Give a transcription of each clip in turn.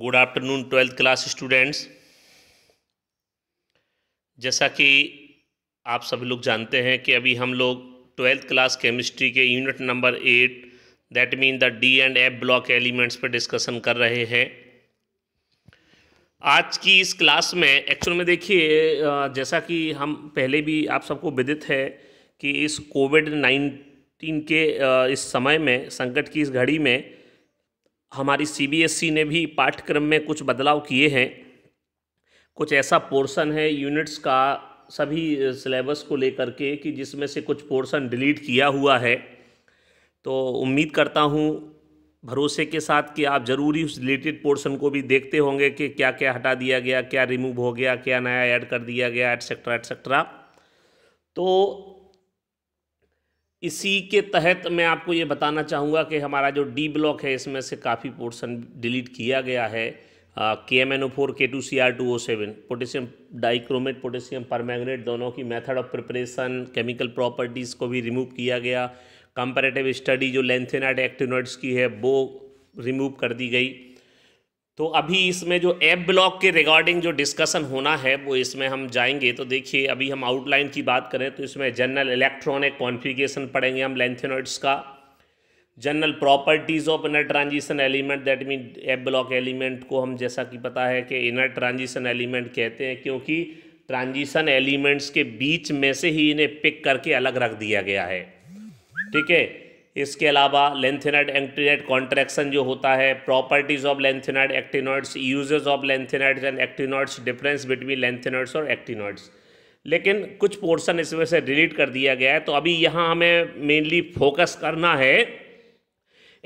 good afternoon twelfth class students जैसा कि आप सभी लोग जानते हैं कि अभी हम लोग ट्वेल्थ क्लास केमिस्ट्री के unit number eight that mean the D and F block elements पर डिस्कशन कर रहे हैं आज की इस क्लास में एक्चुअल में देखिए जैसा कि हम पहले भी आप सबको विदित है कि इस कोविड नाइन्टीन के इस समय में संकट की इस घड़ी में हमारी सीबीएसई e ने भी पाठ्यक्रम में कुछ बदलाव किए हैं कुछ ऐसा पोर्शन है यूनिट्स का सभी सिलेबस को लेकर के कि जिसमें से कुछ पोर्शन डिलीट किया हुआ है तो उम्मीद करता हूँ भरोसे के साथ कि आप ज़रूरी उस रिलेटेड पोर्शन को भी देखते होंगे कि क्या क्या हटा दिया गया क्या रिमूव हो गया क्या नया ऐड कर दिया गया एटसेट्रा एटसेट्रा तो इसी के तहत मैं आपको ये बताना चाहूँगा कि हमारा जो डी ब्लॉक है इसमें से काफ़ी पोर्शन डिलीट किया गया है K M N O four K two C R two O seven potassium dichromate potassium manganate दोनों की method of preparation chemical properties को भी रिमूव किया गया कंपेरेटिव स्टडी जो लेंथेनाइट एक्टिनोइड्स की है वो रिमूव कर दी गई तो अभी इसमें जो ऐप ब्लॉक के रिगार्डिंग जो डिस्कशन होना है वो इसमें हम जाएंगे तो देखिए अभी हम आउटलाइन की बात करें तो इसमें जनरल इलेक्ट्रॉनिक कॉन्फ़िगरेशन पढ़ेंगे हम लेंथेनोइड्स का general properties of inner transition element that mean F block element को हम जैसा कि पता है कि इनर ट्रांजिशन एलिमेंट कहते हैं क्योंकि ट्रांजिशन एलिमेंट्स के बीच में से ही इन्हें पिक करके अलग रख दिया गया है ठीक है इसके अलावा लेंथेनाइड एक्टिनाइड कॉन्ट्रैक्शन जो होता है properties of lanthanide actinoids usages of lanthanides and actinoids difference between lanthanides और एक्टिनॉइड्स लेकिन कुछ पोर्शन इसमें से डिलीट कर दिया गया है तो अभी यहाँ हमें मेनली फोकस करना है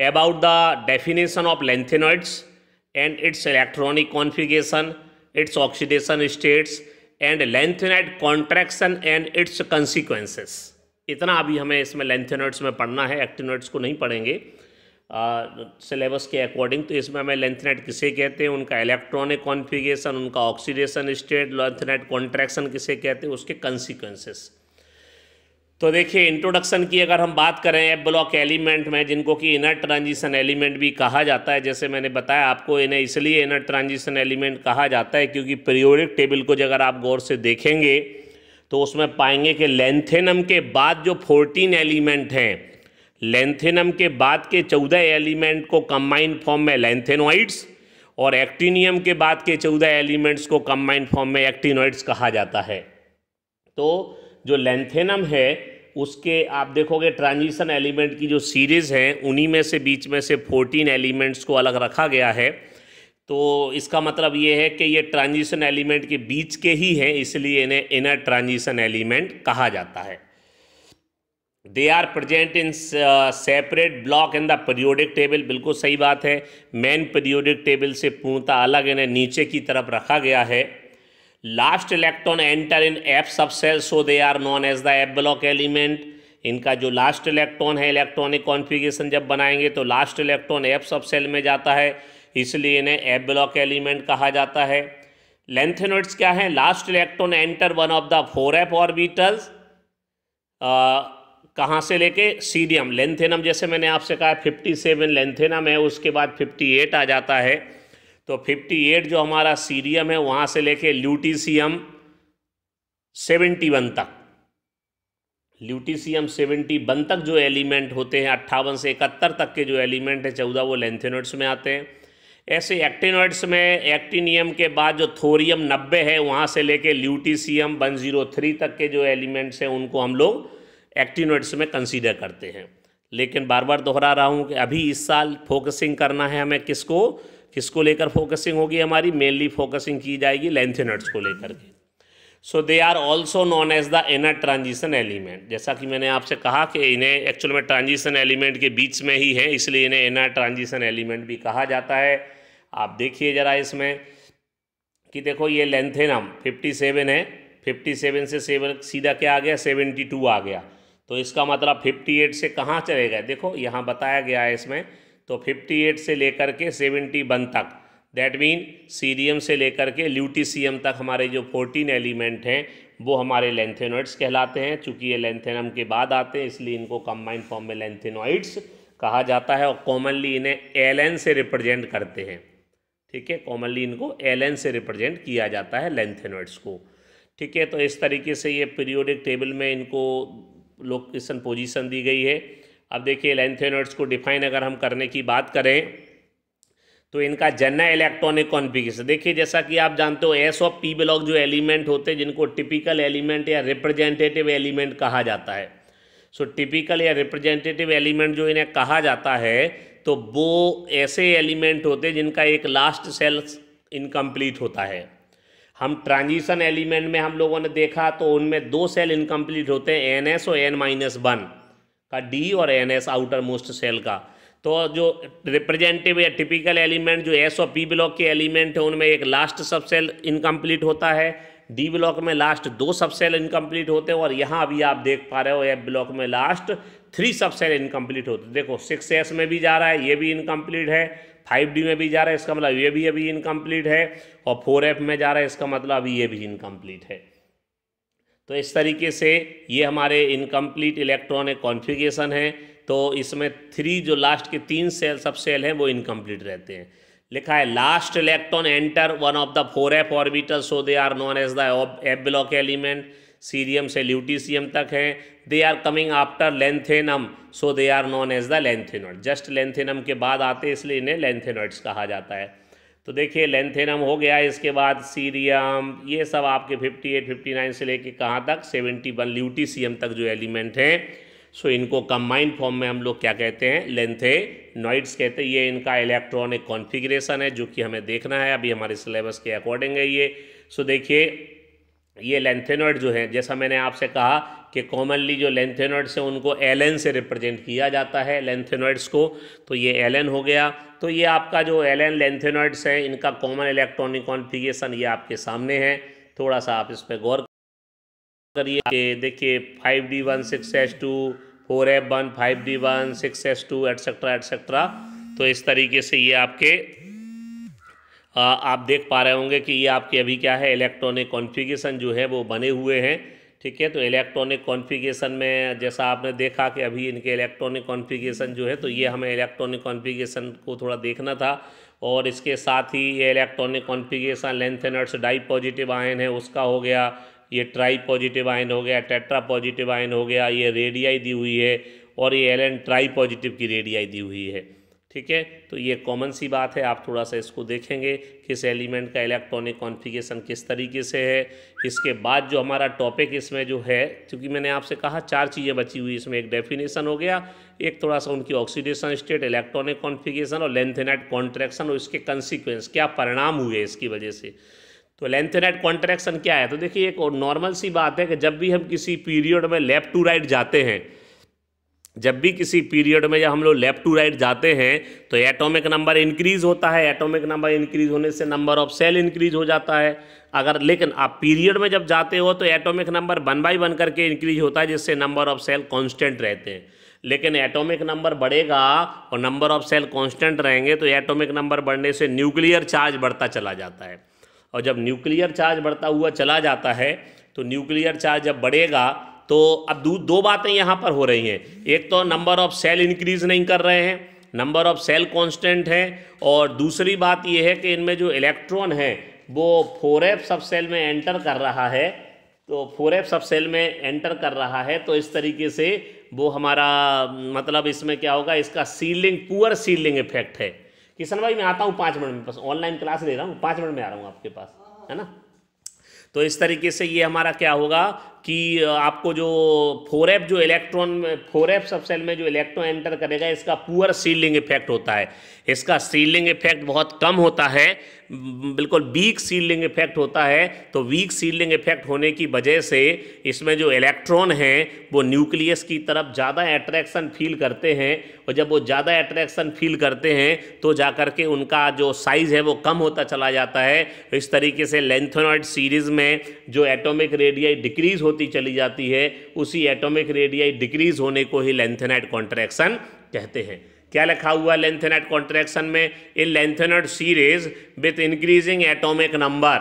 about the definition of lanthanoids and its electronic configuration its oxidation states and lanthanide contraction and its consequences इतना अभी हमें इसमें लेंथेनर्ट्स में पढ़ना है एक्टिनर्ट्स को नहीं पढ़ेंगे सिलेबस के अकॉर्डिंग तो इसमें हमें लेंथनेट किसे कहते हैं उनका इलेक्ट्रॉनिक कॉन्फ़िगरेशन उनका ऑक्सीडेशन स्टेट लेंथनेट कॉन्ट्रैक्शन किसे कहते हैं उसके कंसिक्वेंसेस तो देखिए इंट्रोडक्शन की अगर हम बात करें एफ ब्लॉक एलिमेंट में जिनको कि इनर ट्रांजिशन एलिमेंट भी कहा जाता है जैसे मैंने बताया आपको इन्हें इसलिए इनर ट्रांजिशन एलिमेंट कहा जाता है क्योंकि पीरियोडिक टेबल को जगह आप गौर से देखेंगे तो उसमें पाएंगे कि लेंथेनम के बाद जो फोर्टीन एलिमेंट हैं लेंथेनम के बाद के चौदह एलिमेंट को कम्बाइंड फॉर्म में लेंथेनोइड्स और एक्टिनियम के बाद के चौदह एलिमेंट्स को कम्बाइंड फॉर्म में एक्टिनोइड्स कहा जाता है तो जो लेंथेनम है उसके आप देखोगे ट्रांजिशन एलिमेंट की जो सीरीज़ हैं उन्हीं में से बीच में से 14 एलिमेंट्स को अलग रखा गया है तो इसका मतलब ये है कि ये ट्रांजिशन एलिमेंट के बीच के ही हैं इसलिए इन्हें इनर ट्रांजिशन एलिमेंट कहा जाता है they are present in separate block in the periodic table बिल्कुल सही बात है मेन पीरियोडिक टेबल से पूर्णता अलग इन्हें नीचे की तरफ रखा गया है last electron enter in F sub shell so they are known as the F block element इनका जो लास्ट इलेक्ट्रॉन है इलेक्ट्रॉनिक कॉन्फ़िगरेशन जब बनाएंगे तो last electron F sub shell में जाता है इसलिए इन्हें एप ब्लॉक एलिमेंट कहा जाता है लेंथेनोइड्स क्या है last electron enter one of the four F orbitals कहाँ से लेके सीडियम लेंथेनम जैसे मैंने आपसे कहा फिफ्टी सेवन लेंथेनम है उसके बाद फिफ्टी एट आ जाता है तो फिफ्टी एट जो हमारा सीडियम है वहाँ से लेके ल्यूटीसीएम सेवेंटी वन तक ल्यूटीसीएम सेवेंटी वन तक जो एलिमेंट होते हैं अट्ठावन से इकहत्तर तक के जो एलिमेंट हैं चौदह वो लेंथेनोट्स में आते हैं ऐसे एक्टिनॉइड्स में एक्टिनियम के बाद जो थोरियम नब्बे है वहाँ से लेके ल्यूटिसियम वन जीरो थ्री तक के जो एलिमेंट्स हैं उनको हम लोग एक्टिनॉइड्स में कंसीडर करते हैं लेकिन बार बार दोहरा रहा हूँ कि अभी इस साल फोकसिंग करना है हमें किसको किसको लेकर फोकसिंग होगी हमारी मेनली फोकसिंग की जाएगी लेंथिनट्स को लेकर के so they are also known as the inner transition element जैसा कि मैंने आपसे कहा कि इन्हें एक्चुअल में ट्रांजिशन एलिमेंट के बीच में ही है इसलिए इन्हें इनर ट्रांजिशन एलिमेंट भी कहा जाता है आप देखिए ज़रा इसमें कि देखो ये लेंथेनम फिफ्टी सेवन है फिफ्टी सेवन से सेवन सीधा क्या आ गया सेवेंटी टू आ गया तो इसका मतलब फिफ्टी एट से कहाँ चले गए देखो यहाँ बताया गया है इसमें तो फिफ्टी एट से लेकर के सेवेंटी वन तक दैट मीन सीरियम से लेकर के ल्यूटीसीम तक हमारे जो फोर्टीन एलिमेंट हैं वो हमारे लेंथेनोइड्स कहलाते हैं चूँकि ये लेंथेनम के बाद आते हैं इसलिए इनको कम्बाइंड फॉर्म में लेंथेनोइड्स कहा जाता है और कॉमनली इन्हें एल से रिप्रेजेंट करते हैं ठीक है कॉमनली इनको एल से रिप्रेजेंट किया जाता है लेंथेनोइड्स को ठीक है तो इस तरीके से ये पीरियोडिक टेबल में इनको लोकेशन पोजीशन दी गई है अब देखिए लेंथेनोइड्स को डिफाइन अगर हम करने की बात करें तो इनका जनरल इलेक्ट्रॉनिक कॉन्फिगेशन देखिए जैसा कि आप जानते हो एस ऑफ पी ब्लॉक जो एलिमेंट होते हैं जिनको टिपिकल एलिमेंट या रिप्रेजेंटेटिव एलिमेंट कहा जाता है सो so, टिपिकल या रिप्रेजेंटेटिव एलिमेंट जो इन्हें कहा जाता है तो वो ऐसे एलिमेंट होते हैं जिनका एक लास्ट सेल इनकम्प्लीट होता है हम ट्रांजिशन एलिमेंट में हम लोगों ने देखा तो उनमें दो सेल इनकम्प्लीट होते हैं एन एस और एन माइनस वन का डी और N S outer most shell का तो जो रिप्रेजेंटेटिव या टिपिकल एलिमेंट जो एस और पी ब्लॉक के एलिमेंट हैं उनमें एक लास्ट सब सेल इनकम्प्लीट होता है डी ब्लॉक में लास्ट दो सबसेल इनकम्प्लीट होते हैं और यहाँ अभी आप देख पा रहे हो एफ ब्लॉक में लास्ट थ्री सबसेल इनकम्प्लीट होते देखो सिक्स एस में भी जा रहा है ये भी इनकम्प्लीट है फाइव डी में भी जा रहा है इसका मतलब ये भी अभी इनकम्प्लीट है और फोर एफ में जा रहा है इसका मतलब अभी ये भी इनकम्प्लीट है तो इस तरीके से ये हमारे इनकम्प्लीट इलेक्ट्रॉनिक कॉन्फिगेशन है तो इसमें थ्री जो लास्ट के तीन सेल सब सेल हैं वो इनकम्प्लीट रहते हैं लिखा है last electron enter one of the four F orbital so they are known as the F block element cerium से ल्यूटीसियम तक है they are coming after lanthanum so they are known as the lanthanoid just lanthanum के बाद आते इसलिए इन्हें lanthanoids कहा जाता है तो देखिए लेंथेनम हो गया इसके बाद सीरियम ये सब आपके 58, 59 से लेके कहाँ तक 71 वन तक जो एलिमेंट हैं सो इनको कंबाइंड फॉर्म में हम लोग क्या कहते हैं लेंथे नॉइड्स कहते हैं ये इनका इलेक्ट्रॉनिक कॉन्फिग्रेशन है जो कि हमें देखना है अभी हमारे सिलेबस के अकॉर्डिंग है ये सो देखिए ये लेंथेनॉइड जो है जैसा मैंने आपसे कहा कि कॉमनली जो लेंथेनॉइड्स हैं उनको एल से रिप्रेजेंट किया जाता है लेंथेनॉइड्स को तो ये एल हो गया तो ये आपका जो एल एन लेंथेनॉइड्स हैं इनका कॉमन इलेक्ट्रॉनिक कॉन्फिगेशन ये आपके सामने है थोड़ा सा आप इस पर गौर करिए देखिए five D one six H two four F one five D one six S two etcetera etcetera तो इस तरीके से ये आपके आ, आप देख पा रहे होंगे कि ये आपके अभी क्या है इलेक्ट्रॉनिक कॉन्फ़िगरेशन जो है वो बने हुए हैं ठीक है तो इलेक्ट्रॉनिक कॉन्फ़िगरेशन में जैसा आपने देखा कि अभी इनके इलेक्ट्रॉनिक कॉन्फ़िगरेशन जो है तो ये हमें इलेक्ट्रॉनिक कॉन्फ़िगरेशन को थोड़ा देखना था और इसके साथ ही ये इलेक्ट्रॉनिक कॉन्फ़िगरेशन एनर्ट्स डाई पॉजिटिव आयन है उसका हो गया ये ट्राई पॉजिटिव आयन हो गया टेट्रा पॉजिटिव आयन हो गया ये रेडियाई दी हुई है और ये एल एन ट्राई पॉजिटिव की रेडियाई दी हुई है ठीक है तो ये कॉमन सी बात है आप थोड़ा सा इसको देखेंगे किस एलिमेंट का इलेक्ट्रॉनिक कॉन्फ़िगरेशन किस तरीके से है इसके बाद जो हमारा टॉपिक इसमें जो है क्योंकि मैंने आपसे कहा चार चीज़ें बची हुई इसमें एक डेफिनेशन हो गया एक थोड़ा सा उनकी ऑक्सीडेशन स्टेट इलेक्ट्रॉनिक कॉन्फिगेशन और लेंथेनाइट कॉन्ट्रैक्शन और इसके कंसिक्वेंस क्या परिणाम हुए इसकी वजह से तो लेंथेनेट कॉन्ट्रैक्शन क्या है तो देखिए एक नॉर्मल सी बात है कि जब भी हम किसी पीरियड में लेफ्ट टू राइट जाते हैं जब भी किसी पीरियड में जब हम लोग लेफ्ट टू राइट जाते हैं तो एटॉमिक नंबर इंक्रीज होता है एटॉमिक नंबर इंक्रीज होने से नंबर ऑफ सेल इंक्रीज हो जाता है अगर लेकिन आप पीरियड में जब जाते हो तो atomic number one by one करके इंक्रीज होता है जिससे नंबर ऑफ सेल कांस्टेंट रहते हैं लेकिन एटॉमिक नंबर बढ़ेगा और नंबर ऑफ सेल कांस्टेंट रहेंगे तो एटॉमिक नंबर बढ़ने से न्यूक्लियर चार्ज बढ़ता चला जाता है और जब न्यूक्लियर चार्ज बढ़ता हुआ चला जाता है तो न्यूक्लियर चार्ज जब बढ़ेगा तो अब दो दो बातें यहाँ पर हो रही हैं एक तो नंबर ऑफ सेल इंक्रीज नहीं कर रहे हैं नंबर ऑफ सेल कांस्टेंट है और दूसरी बात यह है कि इनमें जो इलेक्ट्रॉन है वो फोर एफ सब सेल में एंटर कर रहा है तो फोर एफ सब सेल में एंटर कर रहा है तो इस तरीके से वो हमारा मतलब इसमें क्या होगा इसका सीलिंग पुअर सीलिंग इफेक्ट है किशन भाई मैं आता हूँ पाँच मिनट में बस ऑनलाइन क्लास ले रहा हूँ पाँच मिनट में आ रहा हूँ आपके पास है ना तो इस तरीके से ये हमारा क्या होगा कि आपको जो फोर एफ जो इलेक्ट्रॉन में सब सबसेल में जो इलेक्ट्रॉन एंटर करेगा इसका पुअर सीलिंग इफेक्ट होता है इसका सीलिंग इफेक्ट बहुत कम होता है बिल्कुल वीक सीलिंग इफेक्ट होता है तो वीक सीलिंग इफेक्ट होने की वजह से इसमें जो इलेक्ट्रॉन हैं वो न्यूक्लियस की तरफ ज़्यादा एट्रैक्शन फील करते हैं और जब वो ज़्यादा एट्रैक्शन फील करते हैं तो जा कर के उनका जो साइज़ है वो कम होता चला जाता है इस तरीके से लेंथोनॉइड सीरीज़ में जो एटोमिक रेडियाई डिक्रीज़ होती होती चली जाती है उसी एटॉमिक रेडियाई डिक्रीज होने को ही लेंथेनाइट कॉन्ट्रैक्शन कहते हैं क्या लिखा हुआ लेंथेनाइट कॉन्ट्रैक्शन में in lanthanide series with increasing atomic number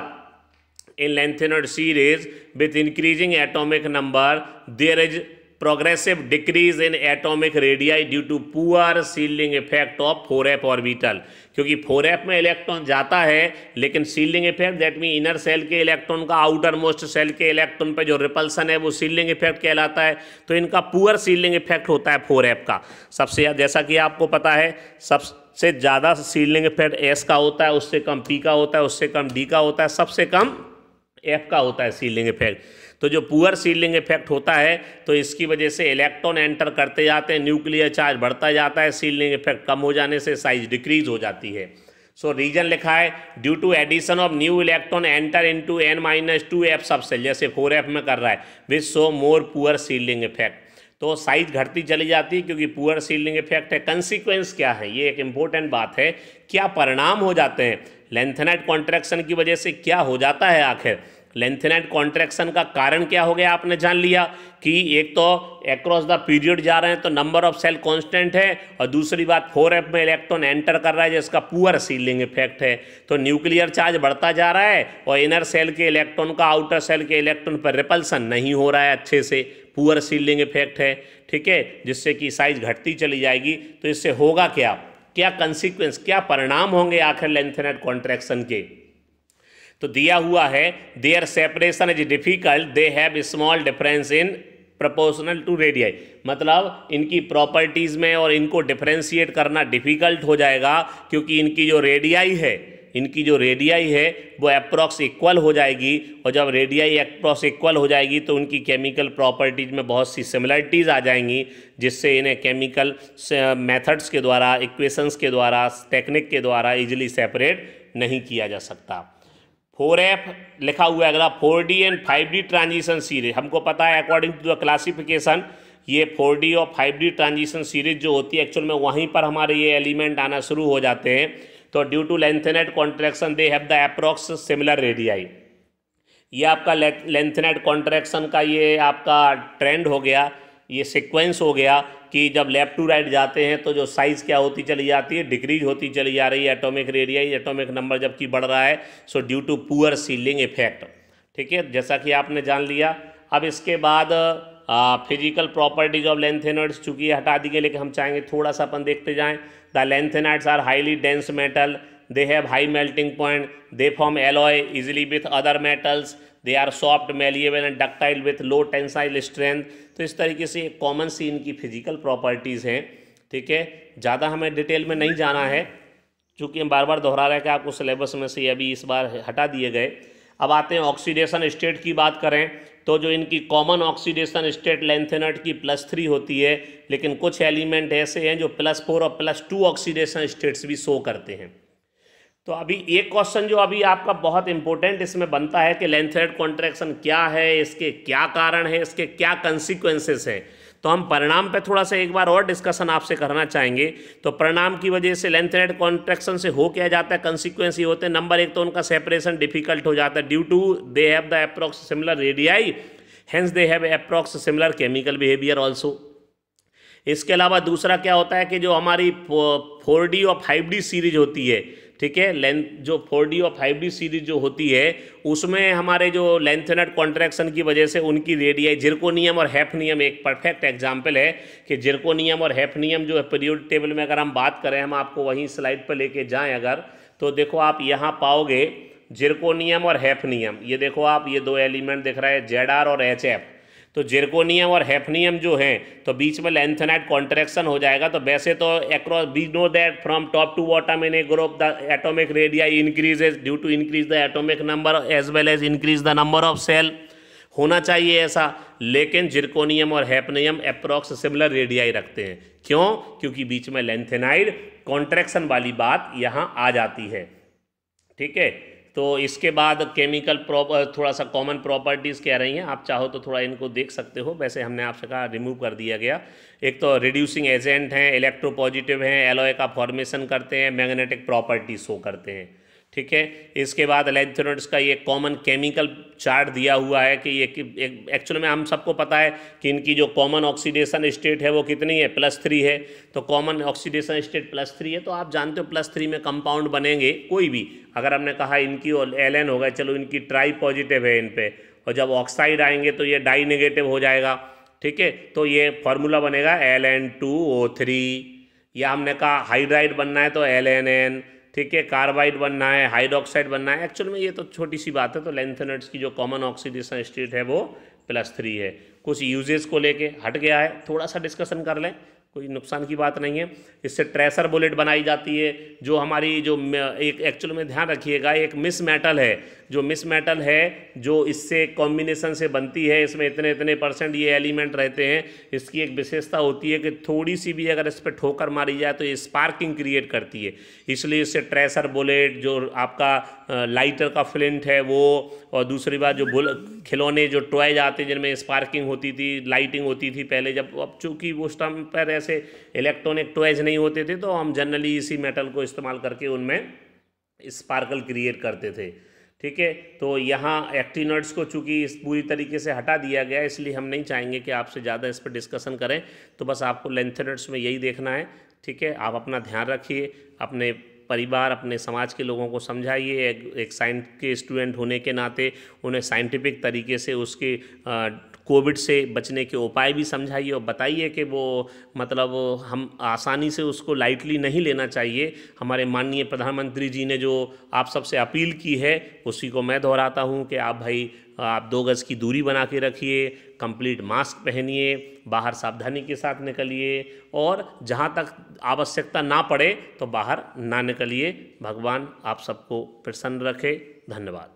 in lanthanide series with increasing atomic number there is decrease in atomic radii due to poor shielding effect of four F orbital क्योंकि F में electron जाता है लेकिन shielding effect that mean inner shell के electron का outer most shell के electron पर जो रिपल्सन है वो सीलिंग इफेक्ट कहलाता है तो इनका पुअर सीलिंग इफेक्ट होता है फोर एफ का सबसे जैसा कि आपको पता है सब से ज़्यादा सीलिंग इफेक्ट एस का होता है उससे कम पी का होता है उससे कम डी का होता है सबसे कम एफ का होता है सीलिंग इफेक्ट तो जो पुअर सीलिंग इफेक्ट होता है तो इसकी वजह से इलेक्ट्रॉन एंटर करते जाते हैं न्यूक्लियर चार्ज बढ़ता जाता है सीलिंग इफेक्ट कम हो जाने से साइज डिक्रीज हो जाती है सो so, रीजन लिखा है due to addition of new electron enter into n minus two F सबसे जैसे फोर एफ में कर रहा है with so more poor shielding effect तो साइज घटती चली जाती है क्योंकि पुअर सीलिंग इफेक्ट है कंसिक्वेंस क्या है ये एक इंपॉर्टेंट बात है क्या परिणाम हो जाते हैं लेंथनाइट कॉन्ट्रैक्शन की वजह से क्या हो जाता है आखिर लेंथेनाइट कॉन्ट्रैक्शन का कारण क्या हो गया आपने जान लिया कि एक तो एक्रॉस द पीरियड जा रहे हैं तो नंबर ऑफ सेल कांस्टेंट है और दूसरी बात फोर एफ में इलेक्ट्रॉन एंटर कर रहा है जिसका पुअर सीलिंग इफेक्ट है तो न्यूक्लियर चार्ज बढ़ता जा रहा है और इनर सेल के इलेक्ट्रॉन का आउटर सेल के इलेक्ट्रॉन पर रिपल्सन नहीं हो रहा है अच्छे से पुअर सीलिंग इफेक्ट है ठीक है जिससे कि साइज घटती चली जाएगी तो इससे होगा क्या क्या कंसिक्वेंस क्या परिणाम होंगे आखिर लेंथेनाइट कॉन्ट्रैक्शन के तो दिया हुआ है there separation is difficult they have small difference in proportional to radii मतलब इनकी प्रॉपर्टीज़ में और इनको डिफ्रेंशिएट करना डिफ़िकल्ट हो जाएगा क्योंकि इनकी जो रेडियाई है इनकी जो रेडियाई है वो अप्रॉक्स इक्वल हो जाएगी और जब रेडियाई अप्रॉक्स इक्वल हो जाएगी तो उनकी केमिकल प्रॉपर्टीज़ में बहुत सी सिमिलरिटीज़ आ जाएंगी जिससे इन्हें केमिकल मेथड्स के द्वारा इक्वेशंस के द्वारा टेक्निक के द्वारा इजीली सेपरेट नहीं किया जा सकता फोर एफ लिखा हुआ है अगला four D and five D transition series हमको पता है अकॉर्डिंग टू द क्लासिफिकेशन ये फोर डी और फाइव डी ट्रांजिशन सीरीज जो होती है एक्चुअल में वहीं पर हमारे ये एलिमेंट आना शुरू हो जाते हैं तो due to lanthanide contraction they have the approx similar radii ये आपका लेंथनेट कॉन्ट्रैक्शन का ये आपका ट्रेंड हो गया ये सिक्वेंस हो गया कि जब लेफ़्ट टू राइट जाते हैं तो जो साइज़ क्या होती चली जाती है डिक्रीज होती चली जा रही है एटॉमिक रेडिया एटॉमिक नंबर जबकि बढ़ रहा है so due to poor shielding effect ठीक है जैसा कि आपने जान लिया अब इसके बाद फिजिकल प्रॉपर्टीज ऑफ लेंथेनाइड्स चूँकि हटा दी गई लेकिन हम चाहेंगे थोड़ा सा अपन देखते जाएँ the lanthanides are highly dense metal they have high melting point they form alloy easily with other metals they are soft malleable and ductile with low tensile strength तो इस तरीके से कॉमन सी इनकी फिजिकल प्रॉपर्टीज़ हैं ठीक है ज़्यादा हमें डिटेल में नहीं जाना है चूँकि हम बार बार दोहरा रहे हैं कि आपको सिलेबस में से अभी इस बार हटा दिए गए अब आते हैं ऑक्सीडेशन स्टेट की बात करें तो जो इनकी कॉमन ऑक्सीडेशन स्टेट लेंथेनट की प्लस थ्री होती है लेकिन कुछ एलिमेंट ऐसे हैं जो प्लस फोर और प्लस टू ऑक्सीडेशन स्टेट्स भी शो करते हैं तो अभी एक क्वेश्चन जो अभी आपका बहुत इंपॉर्टेंट इसमें बनता है कि लेंथेड कॉन्ट्रैक्शन क्या है इसके क्या कारण है इसके क्या कंसिक्वेंसेस हैं तो हम परिणाम पे थोड़ा सा एक बार और डिस्कशन आपसे करना चाहेंगे तो परिणाम की वजह से लेंथेड कॉन्ट्रैक्शन से हो क्या जाता है कंसिक्वेंस ये होते हैं नंबर एक तो उनका सेपरेशन डिफिकल्ट हो जाता है due to they have the approx similar radii hence they have approx similar chemical behaviour also इसके अलावा दूसरा क्या होता है कि जो हमारी फोर डी और फाइव डी सीरीज होती है ठीक है लेंथ जो फोर डी और फाइव डी सीरीज जो होती है उसमें हमारे जो लेंथनट कॉन्ट्रैक्शन की वजह से उनकी रेडियाई जिरकोनियम और हैफ नियम एक परफेक्ट एग्जाम्पल है कि जिरकोनियम और हैफ नियम जो है पीरियड टेबल में अगर हम बात करें हम आपको वहीं स्लाइड पर लेके जाएँ अगर तो देखो आप यहाँ पाओगे जिरकोनियम और हैफ नियम ये देखो आप ये दो एलिमेंट दिख रहा है जेड आर और एच एफ तो जेरकोनियम और हेफनियम जो हैं तो बीच में लेंथेनाइट कॉन्ट्रैक्शन हो जाएगा तो वैसे तो across we know that from top to bottom in a group the atomic radii increases due to increase the atomic number as well as increase the number of shell होना चाहिए ऐसा लेकिन zirconium और हैपनियम अप्रॉक्स सिमिलर रेडियाई रखते हैं क्यों क्योंकि बीच में लेंथेनाइड कॉन्ट्रैक्शन वाली बात यहाँ आ जाती है ठीक है तो इसके बाद केमिकल थोड़ा सा कॉमन प्रॉपर्टीज़ कह रही हैं आप चाहो तो थोड़ा इनको देख सकते हो वैसे हमने आपसे कहा रिमूव कर दिया गया एक तो रिड्यूसिंग एजेंट हैं इलेक्ट्रोपॉजिटिव हैं एलोए का फॉर्मेशन करते हैं मैग्नेटिक प्रॉपर्टी शो करते हैं ठीक है इसके बाद लेंथेनोड्स का ये कॉमन केमिकल चार्ट दिया हुआ है कि ये एक्चुअल में हम सबको पता है कि इनकी जो कॉमन ऑक्सीडेशन स्टेट है वो कितनी है प्लस थ्री है तो common oxidation state plus three है तो आप जानते हो प्लस थ्री में कंपाउंड बनेंगे कोई भी अगर हमने कहा इनकी एल एन गए चलो इनकी ट्राई पॉजिटिव है इन पर और जब ऑक्साइड आएंगे तो ये डाई नेगेटिव हो जाएगा ठीक है तो ये फॉर्मूला बनेगा L N two O three या हमने कहा हाइड्राइड बनना है तो एल एन एन ठीक है कार्बाइड बनना है हाइड्रोक्साइड बनना है एक्चुअल में ये तो छोटी सी बात है तो लेंथनट्स की जो कॉमन ऑक्सीडेशन स्टेट है वो प्लस थ्री है कुछ यूजेस को लेके हट गया है थोड़ा सा डिस्कशन कर लें कोई नुकसान की बात नहीं है इससे ट्रेसर बुलेट बनाई जाती है जो हमारी जो एक एक्चुअल में ध्यान रखिएगा एक मिस मेटल है जो मिस मेटल है जो इससे कॉम्बिनेशन से बनती है इसमें इतने इतने परसेंट ये एलिमेंट रहते हैं इसकी एक विशेषता होती है कि थोड़ी सी भी अगर इस पर ठोकर मारी जाए तो ये स्पार्किंग क्रिएट करती है इसलिए इससे ट्रेसर बुलेट जो आपका लाइटर का फ्लिंट है वो और दूसरी बात जो बुल खिलौने जो टॉयज आते हैं जिनमें स्पार्किंग होती थी लाइटिंग होती थी पहले जब अब चूँकि उस टाइम पर ऐसे इलेक्ट्रॉनिक टॉयज नहीं होते थे तो हम जनरली इसी मेटल को इस्तेमाल करके उनमें स्पार्कल क्रिएट करते थे ठीक है तो यहाँ एक्टिनर्ड्स को चूंकि इस पूरी तरीके से हटा दिया गया इसलिए हम नहीं चाहेंगे कि आपसे ज़्यादा इस पर डिस्कशन करें तो बस आपको लेंथनर्ड्स में यही देखना है ठीक है आप अपना ध्यान रखिए अपने परिवार अपने समाज के लोगों को समझाइए एक, एक साइंस के स्टूडेंट होने के नाते उन्हें साइंटिफिक तरीके से उसके कोविड से बचने के उपाय भी समझाइए और बताइए कि वो मतलब हम आसानी से उसको लाइटली नहीं लेना चाहिए हमारे माननीय प्रधानमंत्री जी ने जो आप सबसे अपील की है उसी को मैं दोहराता हूँ कि आप भाई आप दो गज़ की दूरी बना के रखिए कंप्लीट मास्क पहनिए बाहर सावधानी के साथ निकलिए और जहाँ तक आवश्यकता ना पड़े तो बाहर ना निकलिए भगवान आप सबको प्रसन्न रखे धन्यवाद